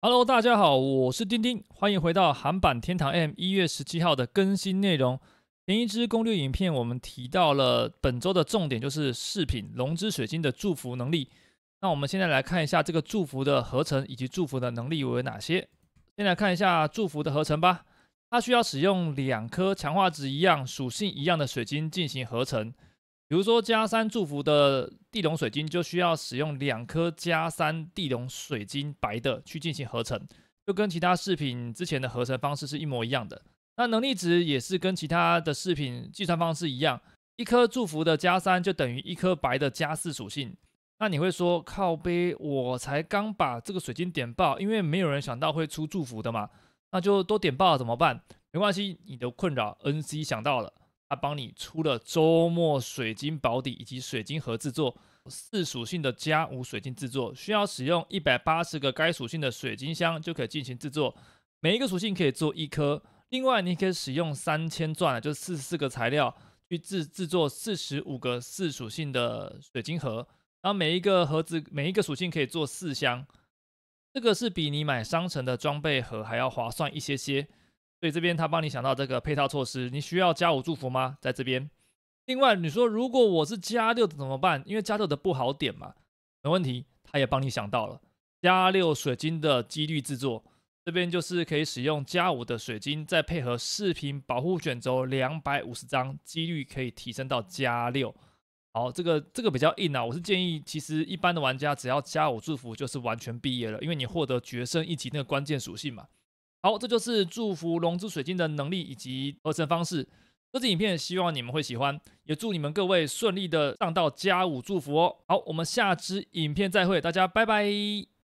Hello，大家好，我是钉钉，欢迎回到韩版天堂 M 一月十七号的更新内容。前一支攻略影片我们提到了本周的重点就是饰品龙之水晶的祝福能力。那我们现在来看一下这个祝福的合成以及祝福的能力有哪些。先来看一下祝福的合成吧，它需要使用两颗强化值一样、属性一样的水晶进行合成。比如说，加三祝福的地龙水晶就需要使用两颗加三地龙水晶白的去进行合成，就跟其他饰品之前的合成方式是一模一样的。那能力值也是跟其他的饰品计算方式一样，一颗祝福的加三就等于一颗白的加四属性。那你会说，靠背，我才刚把这个水晶点爆，因为没有人想到会出祝福的嘛，那就都点爆了怎么办？没关系，你的困扰 NC 想到了。他帮你出了周末水晶保底，以及水晶盒制作四属性的加五水晶制作，需要使用一百八十个该属性的水晶箱就可以进行制作，每一个属性可以做一颗。另外，你可以使用三千钻，就是四十四个材料去制制作四十五个四属性的水晶盒，然后每一个盒子每一个属性可以做四箱，这个是比你买商城的装备盒还要划算一些些。所以这边他帮你想到这个配套措施，你需要加五祝福吗？在这边，另外你说如果我是加六怎么办？因为加六的不好点嘛，没问题，他也帮你想到了。加六水晶的几率制作，这边就是可以使用加五的水晶，再配合视频保护卷轴，两百五十张几率可以提升到加六。好，这个这个比较硬啊，我是建议其实一般的玩家只要加五祝福就是完全毕业了，因为你获得决胜一级那个关键属性嘛。好，这就是祝福龙之水晶的能力以及合成方式。这支影片希望你们会喜欢，也祝你们各位顺利的上到加五祝福哦。好，我们下支影片再会，大家拜拜。